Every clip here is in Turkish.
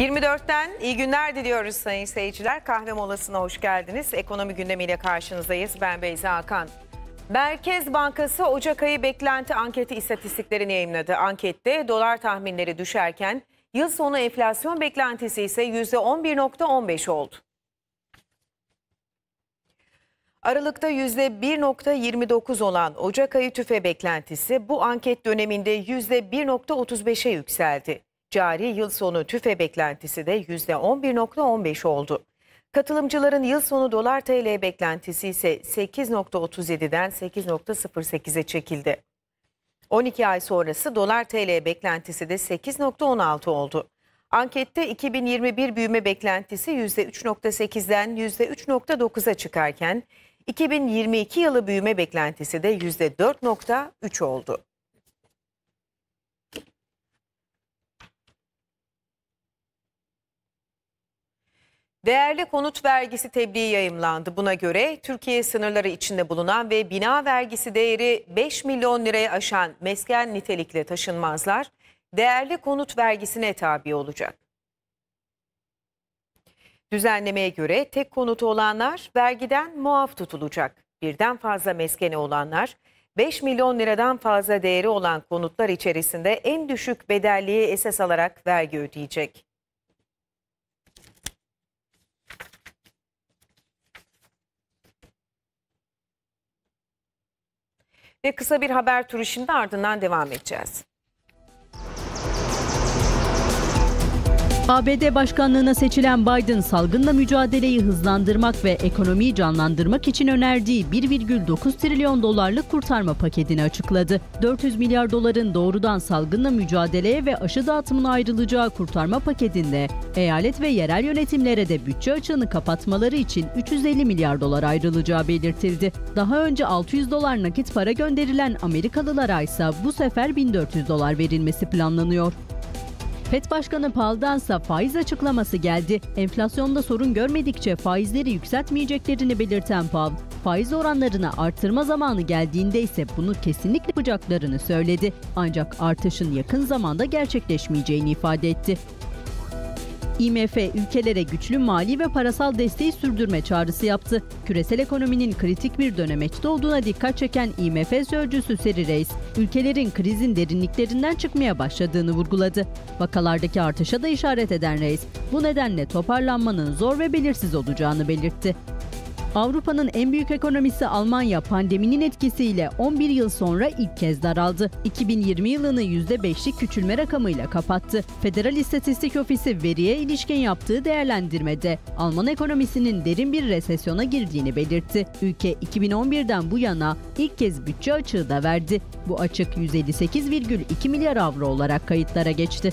24'ten iyi günler diliyoruz sayın seyirciler. Kahve molasına hoş geldiniz. Ekonomi gündemiyle karşınızdayız. Ben Beyza Hakan. Merkez Bankası Ocak ayı beklenti anketi istatistiklerini yayınladı. Ankette dolar tahminleri düşerken yıl sonu enflasyon beklentisi ise %11.15 oldu. Aralıkta %1.29 olan Ocak ayı tüfe beklentisi bu anket döneminde %1.35'e yükseldi. Cari yıl sonu tüfe beklentisi de %11.15 oldu. Katılımcıların yıl sonu dolar TL beklentisi ise 8.37'den 8.08'e çekildi. 12 ay sonrası dolar TL beklentisi de 8.16 oldu. Ankette 2021 büyüme beklentisi %3.8'den %3.9'a çıkarken 2022 yılı büyüme beklentisi de %4.3 oldu. Değerli konut vergisi tebliği yayımlandı. Buna göre Türkiye sınırları içinde bulunan ve bina vergisi değeri 5 milyon liraya aşan mesken nitelikli taşınmazlar değerli konut vergisine tabi olacak. Düzenlemeye göre tek konut olanlar vergiden muaf tutulacak. Birden fazla meskeni olanlar 5 milyon liradan fazla değeri olan konutlar içerisinde en düşük bedelliği esas alarak vergi ödeyecek. ve kısa bir haber turu şimdi ardından devam edeceğiz. ABD başkanlığına seçilen Biden salgınla mücadeleyi hızlandırmak ve ekonomiyi canlandırmak için önerdiği 1,9 trilyon dolarlık kurtarma paketini açıkladı. 400 milyar doların doğrudan salgınla mücadeleye ve aşı dağıtımına ayrılacağı kurtarma paketinde eyalet ve yerel yönetimlere de bütçe açığını kapatmaları için 350 milyar dolar ayrılacağı belirtildi. Daha önce 600 dolar nakit para gönderilen Amerikalılara ise bu sefer 1400 dolar verilmesi planlanıyor. FED Başkanı Pal'dansa faiz açıklaması geldi. Enflasyonda sorun görmedikçe faizleri yükseltmeyeceklerini belirten Paul, faiz oranlarını artırma zamanı geldiğinde ise bunu kesinlikle yapacaklarını söyledi. Ancak artışın yakın zamanda gerçekleşmeyeceğini ifade etti. IMF ülkelere güçlü mali ve parasal desteği sürdürme çağrısı yaptı. Küresel ekonominin kritik bir dönemeçte olduğuna dikkat çeken IMF sözcüsü Seri Reis, ülkelerin krizin derinliklerinden çıkmaya başladığını vurguladı. Vakalardaki artışa da işaret eden Reis, bu nedenle toparlanmanın zor ve belirsiz olacağını belirtti. Avrupa'nın en büyük ekonomisi Almanya pandeminin etkisiyle 11 yıl sonra ilk kez daraldı. 2020 yılını %5'lik küçülme rakamıyla kapattı. Federal İstatistik Ofisi veriye ilişkin yaptığı değerlendirmede Alman ekonomisinin derin bir resesyona girdiğini belirtti. Ülke 2011'den bu yana ilk kez bütçe açığı da verdi. Bu açık 158,2 milyar avro olarak kayıtlara geçti.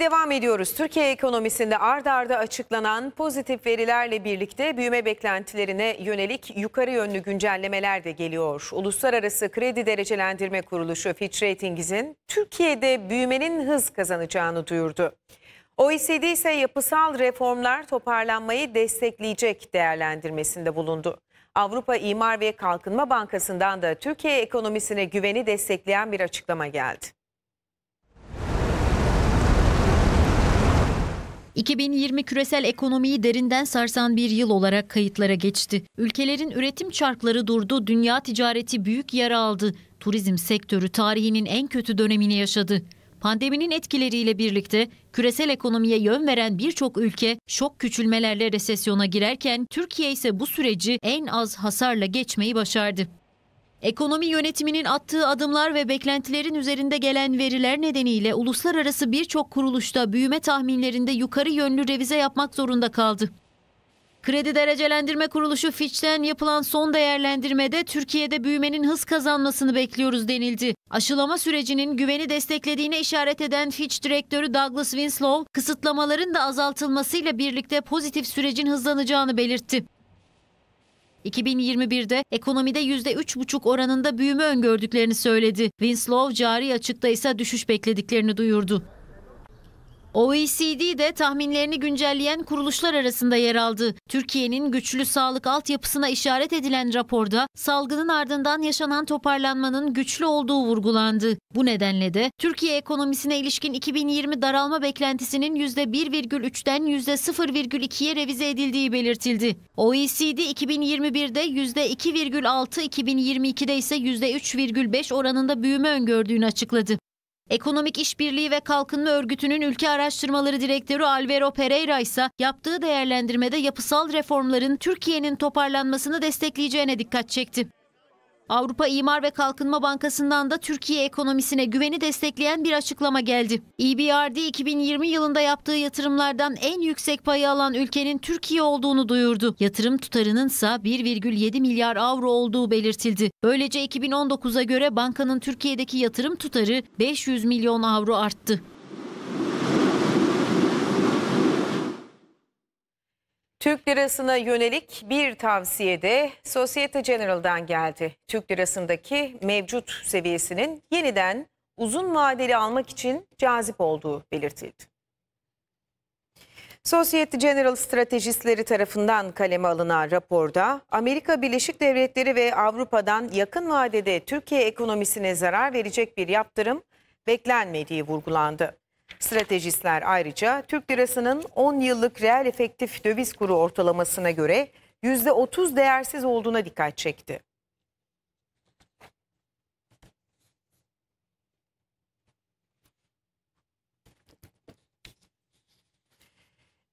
devam ediyoruz. Türkiye ekonomisinde ard arda açıklanan pozitif verilerle birlikte büyüme beklentilerine yönelik yukarı yönlü güncellemeler de geliyor. Uluslararası Kredi Derecelendirme Kuruluşu Fitch Ratings'in Türkiye'de büyümenin hız kazanacağını duyurdu. OECD ise yapısal reformlar toparlanmayı destekleyecek değerlendirmesinde bulundu. Avrupa İmar ve Kalkınma Bankası'ndan da Türkiye ekonomisine güveni destekleyen bir açıklama geldi. 2020 küresel ekonomiyi derinden sarsan bir yıl olarak kayıtlara geçti. Ülkelerin üretim çarkları durdu, dünya ticareti büyük yara aldı. Turizm sektörü tarihinin en kötü dönemini yaşadı. Pandeminin etkileriyle birlikte küresel ekonomiye yön veren birçok ülke şok küçülmelerle resesyona girerken Türkiye ise bu süreci en az hasarla geçmeyi başardı. Ekonomi yönetiminin attığı adımlar ve beklentilerin üzerinde gelen veriler nedeniyle uluslararası birçok kuruluşta büyüme tahminlerinde yukarı yönlü revize yapmak zorunda kaldı. Kredi Derecelendirme Kuruluşu Fitch'ten yapılan son değerlendirmede Türkiye'de büyümenin hız kazanmasını bekliyoruz denildi. Aşılama sürecinin güveni desteklediğine işaret eden Fitch direktörü Douglas Winslow, kısıtlamaların da azaltılmasıyla birlikte pozitif sürecin hızlanacağını belirtti. 2021'de ekonomide %3,5 oranında büyüme öngördüklerini söyledi. Winslow cari açıkta ise düşüş beklediklerini duyurdu. OECD de tahminlerini güncelleyen kuruluşlar arasında yer aldı. Türkiye'nin güçlü sağlık altyapısına işaret edilen raporda salgının ardından yaşanan toparlanmanın güçlü olduğu vurgulandı. Bu nedenle de Türkiye ekonomisine ilişkin 2020 daralma beklentisinin %1,3'ten %0,2'ye revize edildiği belirtildi. OECD 2021'de %2,6, 2022'de ise %3,5 oranında büyüme öngördüğünü açıkladı. Ekonomik İşbirliği ve Kalkınma Örgütü'nün ülke araştırmaları direktörü Alvaro Pereira ise yaptığı değerlendirmede yapısal reformların Türkiye'nin toparlanmasını destekleyeceğine dikkat çekti. Avrupa İmar ve Kalkınma Bankası'ndan da Türkiye ekonomisine güveni destekleyen bir açıklama geldi. EBRD 2020 yılında yaptığı yatırımlardan en yüksek payı alan ülkenin Türkiye olduğunu duyurdu. Yatırım tutarının ise 1,7 milyar avro olduğu belirtildi. Böylece 2019'a göre bankanın Türkiye'deki yatırım tutarı 500 milyon avro arttı. Türk lirasına yönelik bir tavsiye de Societe General'dan geldi. Türk lirasındaki mevcut seviyesinin yeniden uzun vadeli almak için cazip olduğu belirtildi. Societe General stratejistleri tarafından kaleme alınan raporda Amerika Birleşik Devletleri ve Avrupa'dan yakın vadede Türkiye ekonomisine zarar verecek bir yaptırım beklenmediği vurgulandı. Stratejistler ayrıca Türk lirasının 10 yıllık reel efektif döviz kuru ortalamasına göre %30 değersiz olduğuna dikkat çekti.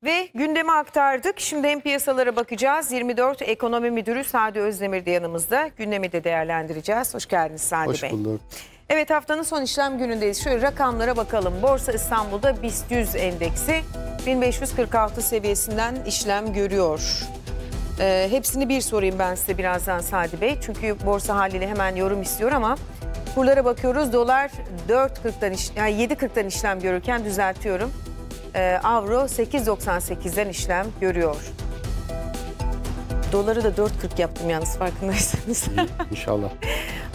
Ve gündeme aktardık. Şimdi hem piyasalara bakacağız. 24 Ekonomi Müdürü Sadi Özdemir de yanımızda. Gündemi de değerlendireceğiz. Hoş geldiniz Sadi Hoş Bey. Hoş bulduk. Evet haftanın son işlem günündeyiz. Şöyle rakamlara bakalım. Borsa İstanbul'da BIST 100 endeksi 1546 seviyesinden işlem görüyor. Ee, hepsini bir sorayım ben size birazdan Sadi Bey. Çünkü borsa haliyle hemen yorum istiyor ama kurlara bakıyoruz. Dolar 4.40'dan iş, yani 7.40'dan işlem görürken düzeltiyorum. Ee, Avro 8.98'den işlem görüyor. Doları da 4.40 yaptım yalnız farkındaysanız. İnşallah.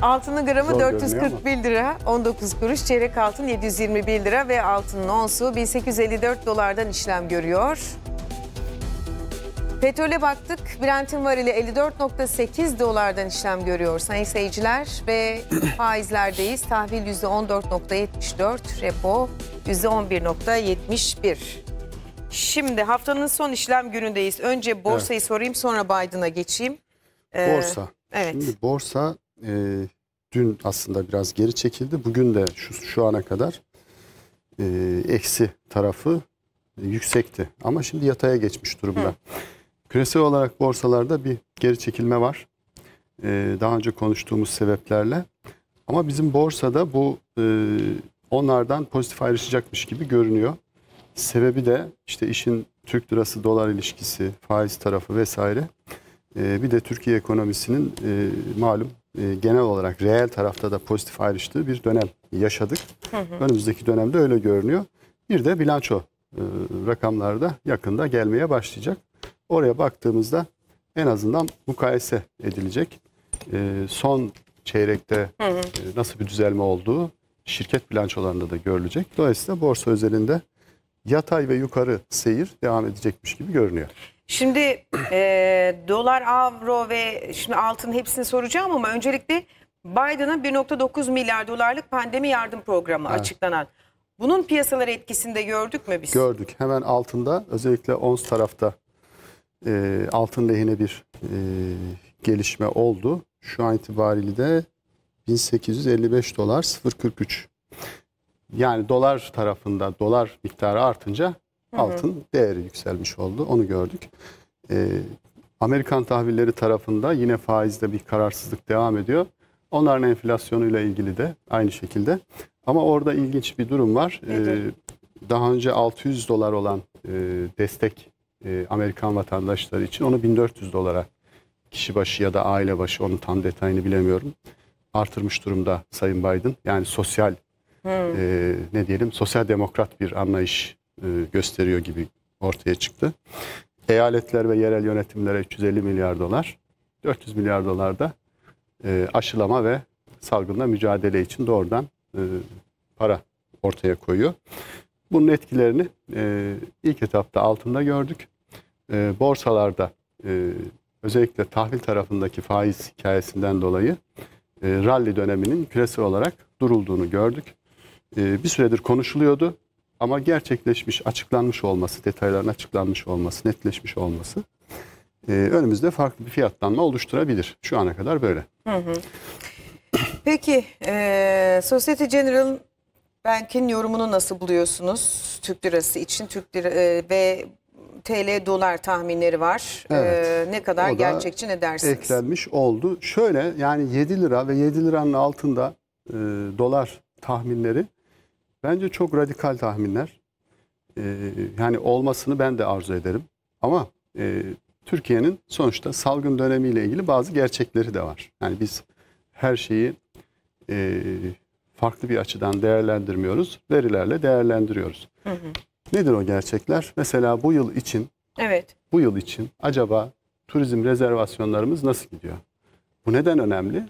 Altının gramı Zor 441 lira 19 kuruş, çeyrek altın 721 lira ve altının onsu 1854 dolardan işlem görüyor. Petrole baktık. Brent'in varili 54.8 dolardan işlem görüyor sayın seyirciler ve faizlerdeyiz. Tahvil %14.74, repo %11.71. Şimdi haftanın son işlem günündeyiz. Önce borsayı evet. sorayım sonra Biden'a geçeyim. Ee, borsa. Evet. Şimdi borsa e, dün aslında biraz geri çekildi. Bugün de şu, şu ana kadar e, eksi tarafı yüksekti. Ama şimdi yataya geçmiş durumda. Hı. Küresel olarak borsalarda bir geri çekilme var. E, daha önce konuştuğumuz sebeplerle. Ama bizim borsada bu e, onlardan pozitif ayrışacakmış gibi görünüyor. Sebebi de işte işin Türk lirası dolar ilişkisi, faiz tarafı vesaire. E, bir de Türkiye ekonomisinin e, malum e, genel olarak reel tarafta da pozitif ayrıştığı bir dönem yaşadık. Hı hı. Önümüzdeki dönemde öyle görünüyor. Bir de bilanço e, rakamlarda yakında gelmeye başlayacak. Oraya baktığımızda en azından mukayese edilecek. E, son çeyrekte hı hı. E, nasıl bir düzelme olduğu şirket bilançolarında da görülecek. Dolayısıyla borsa özelinde yatay ve yukarı seyir devam edecekmiş gibi görünüyor. Şimdi e, dolar, avro ve şimdi altın hepsini soracağım ama öncelikle Biden'ın 1.9 milyar dolarlık pandemi yardım programı evet. açıklanan. Bunun piyasalara etkisinde gördük mü biz? Gördük. Hemen altında özellikle ons tarafta e, altın lehine bir e, gelişme oldu. Şu an itibariyle de 1855 dolar 0.43. Yani dolar tarafında dolar miktarı artınca Altın değeri yükselmiş oldu. Onu gördük. E, Amerikan tahvilleri tarafında yine faizde bir kararsızlık devam ediyor. Onların enflasyonuyla ilgili de aynı şekilde. Ama orada ilginç bir durum var. E, daha önce 600 dolar olan e, destek e, Amerikan vatandaşları için onu 1400 dolara kişi başı ya da aile başı onun tam detayını bilemiyorum. Artırmış durumda Sayın Biden. Yani sosyal hmm. e, ne diyelim sosyal demokrat bir anlayış e, gösteriyor gibi ortaya çıktı. Eyaletler ve yerel yönetimlere 350 milyar dolar, 400 milyar dolar da e, aşılama ve salgınla mücadele için doğrudan e, para ortaya koyuyor. Bunun etkilerini ilk etapta altında gördük. Borsalarda özellikle tahvil tarafındaki faiz hikayesinden dolayı rally döneminin küresel olarak durulduğunu gördük. Bir süredir konuşuluyordu. Ama gerçekleşmiş, açıklanmış olması, detayların açıklanmış olması, netleşmiş olması e, önümüzde farklı bir fiyatlanma oluşturabilir. Şu ana kadar böyle. Hı hı. Peki, e, Society General'ın Bank'in yorumunu nasıl buluyorsunuz? Türk lirası için Türk lira e, ve TL dolar tahminleri var. E, evet, ee, ne kadar gerçekçi ne dersiniz? Eklenmiş oldu. Şöyle yani 7 lira ve 7 liranın altında e, dolar tahminleri Bence çok radikal tahminler. Ee, yani olmasını ben de arzu ederim. Ama e, Türkiye'nin sonuçta salgın dönemiyle ilgili bazı gerçekleri de var. Yani biz her şeyi e, farklı bir açıdan değerlendirmiyoruz. Verilerle değerlendiriyoruz. Hı hı. Nedir o gerçekler? Mesela bu yıl için Evet. Bu yıl için acaba turizm rezervasyonlarımız nasıl gidiyor? Bu neden önemli?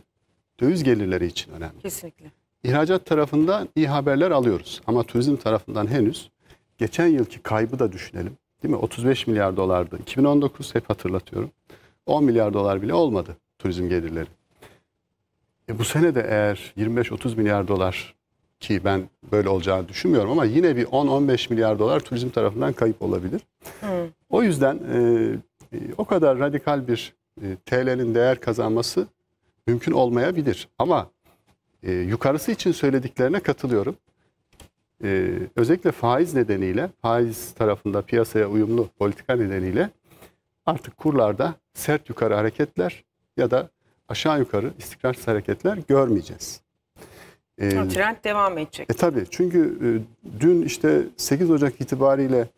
Döviz gelirleri için önemli. Kesinlikle. İhracat tarafında iyi haberler alıyoruz. Ama turizm tarafından henüz geçen yılki kaybı da düşünelim. Değil mi? 35 milyar dolardı. 2019 hep hatırlatıyorum. 10 milyar dolar bile olmadı turizm gelirleri. E bu sene de eğer 25-30 milyar dolar ki ben böyle olacağını düşünmüyorum ama yine bir 10-15 milyar dolar turizm tarafından kayıp olabilir. Hmm. O yüzden e, e o kadar radikal bir e, TL'nin değer kazanması mümkün olmayabilir. Ama e, yukarısı için söylediklerine katılıyorum. E, özellikle faiz nedeniyle, faiz tarafında piyasaya uyumlu politika nedeniyle artık kurlarda sert yukarı hareketler ya da aşağı yukarı istikrarsız hareketler görmeyeceğiz. E, Trend devam edecek. E, tabii çünkü e, dün işte 8 Ocak itibariyle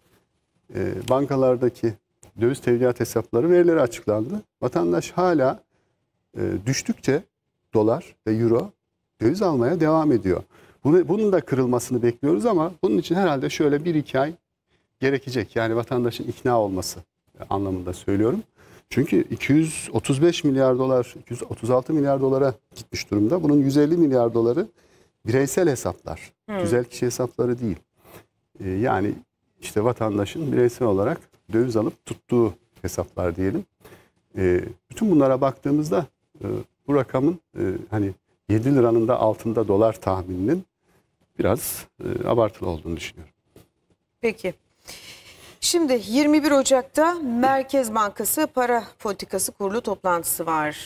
e, bankalardaki döviz tevdiat hesapları verileri açıklandı. Vatandaş hala e, düştükçe dolar ve euro döviz almaya devam ediyor. Bunu, bunun da kırılmasını bekliyoruz ama bunun için herhalde şöyle bir iki ay gerekecek. Yani vatandaşın ikna olması anlamında söylüyorum. Çünkü 235 milyar dolar, 236 milyar dolara gitmiş durumda. Bunun 150 milyar doları bireysel hesaplar. Hmm. Güzel kişi hesapları değil. Ee, yani işte vatandaşın bireysel olarak döviz alıp tuttuğu hesaplar diyelim. Ee, bütün bunlara baktığımızda e, bu rakamın e, hani 7 liranın da altında dolar tahmininin biraz e, abartılı olduğunu düşünüyorum. Peki. Şimdi 21 Ocak'ta Merkez Bankası Para Politikası Kurulu toplantısı var.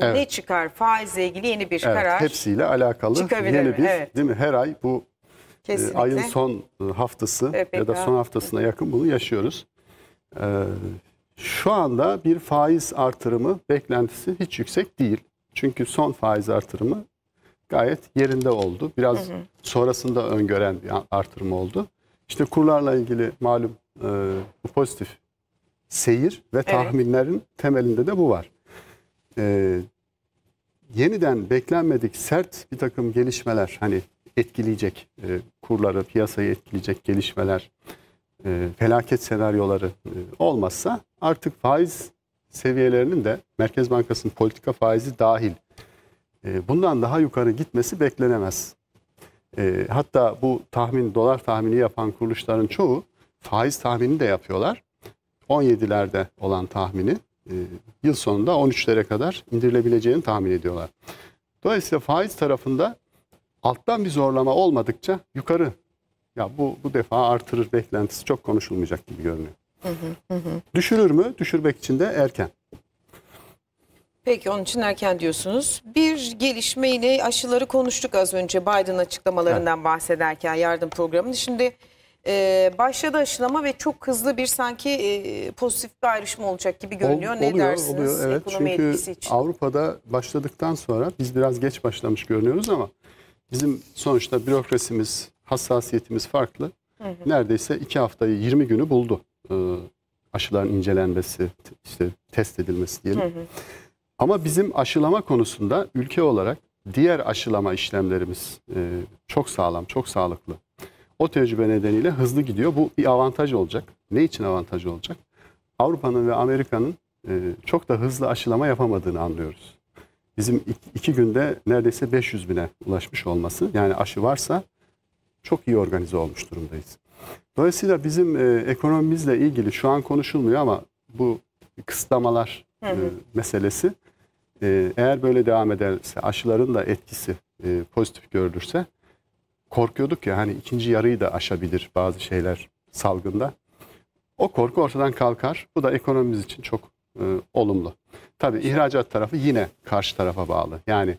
Evet. Ne çıkar? Faizle ilgili yeni bir evet, karar. Hepsiyle alakalı yeni mi? bir evet. değil mi? Her ay bu E, ayın son e, haftası EPK. ya da son haftasına yakın bunu yaşıyoruz. Ee, şu anda bir faiz artırımı beklentisi hiç yüksek değil. Çünkü son faiz artırımı gayet yerinde oldu. Biraz hı hı. sonrasında öngören bir artırma oldu. İşte kurlarla ilgili malum e, bu pozitif seyir ve tahminlerin evet. temelinde de bu var. E, yeniden beklenmedik sert bir takım gelişmeler hani etkileyecek e, kurları, piyasayı etkileyecek gelişmeler, e, felaket senaryoları e, olmazsa artık faiz seviyelerinin de Merkez Bankası'nın politika faizi dahil ee, bundan daha yukarı gitmesi beklenemez. Ee, hatta bu tahmin, dolar tahmini yapan kuruluşların çoğu faiz tahmini de yapıyorlar. 17'lerde olan tahmini e, yıl sonunda 13'lere kadar indirilebileceğini tahmin ediyorlar. Dolayısıyla faiz tarafında alttan bir zorlama olmadıkça yukarı ya bu bu defa artırır beklentisi çok konuşulmayacak gibi görünüyor. Hı hı hı. Düşürür mü? Düşürmek için de erken. Peki onun için erken diyorsunuz. Bir gelişme yine aşıları konuştuk az önce Biden açıklamalarından evet. bahsederken yardım programını. Şimdi e, başladı aşılama ve çok hızlı bir sanki e, pozitif bir ayrışma olacak gibi görünüyor. Ol, oluyor, ne dersiniz oluyor, evet. ekonomi Çünkü etkisi için? Avrupa'da başladıktan sonra biz biraz geç başlamış görünüyoruz ama bizim sonuçta bürokrasimiz, hassasiyetimiz farklı. Hı hı. Neredeyse iki haftayı 20 günü buldu e, aşıların incelenmesi, işte test edilmesi diyelim. Hı hı. Ama bizim aşılama konusunda ülke olarak diğer aşılama işlemlerimiz e, çok sağlam, çok sağlıklı. O tecrübe nedeniyle hızlı gidiyor. Bu bir avantaj olacak. Ne için avantaj olacak? Avrupa'nın ve Amerika'nın e, çok da hızlı aşılama yapamadığını anlıyoruz. Bizim iki, iki günde neredeyse 500 bine ulaşmış olması yani aşı varsa çok iyi organize olmuş durumdayız. Dolayısıyla bizim e, ekonomimizle ilgili şu an konuşulmuyor ama bu kısıtlamalar E, meselesi ee, eğer böyle devam ederse aşıların da etkisi e, pozitif görülürse korkuyorduk ya hani ikinci yarıyı da aşabilir bazı şeyler salgında. O korku ortadan kalkar. Bu da ekonomimiz için çok e, olumlu. Tabii ihracat tarafı yine karşı tarafa bağlı. Yani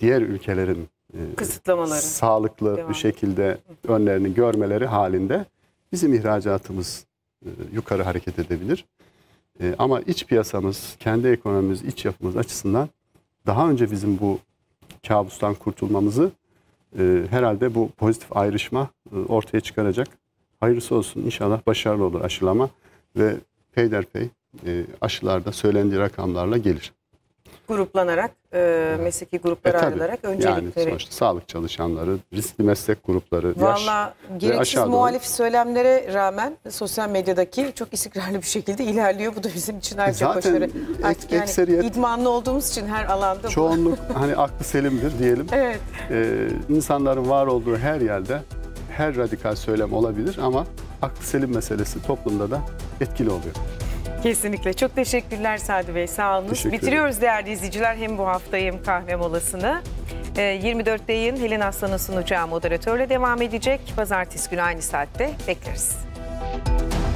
diğer ülkelerin e, kısıtlamaları sağlıklı devam. bir şekilde önlerini görmeleri halinde bizim ihracatımız e, yukarı hareket edebilir. Ee, ama iç piyasamız, kendi ekonomimiz, iç yapımız açısından daha önce bizim bu kabustan kurtulmamızı e, herhalde bu pozitif ayrışma e, ortaya çıkaracak. Hayırlısı olsun inşallah başarılı olur aşılama ve peyderpey e, aşılarda söylendiği rakamlarla gelir gruplanarak, e, mesleki gruplara e, ayrılarak öncelikleri. Yani sağlık çalışanları, riskli meslek grupları, Valla gereksiz muhalif doğru. söylemlere rağmen sosyal medyadaki çok istikrarlı bir şekilde ilerliyor. Bu da bizim için ayrıca Zaten başarı. Artık ek, yani idmanlı olduğumuz için her alanda. Çoğunluk hani aklı selimdir diyelim. evet. Ee, insanların var olduğu her yerde her radikal söylem olabilir ama aklı selim meselesi toplumda da etkili oluyor. Kesinlikle. Çok teşekkürler Sadi Bey. Sağ olun. Bitiriyoruz değerli izleyiciler hem bu haftayım kahve molasını. 24 ee, yayın Helen Aslan'ın sunacağı moderatörle devam edecek. Pazartesi günü aynı saatte bekleriz.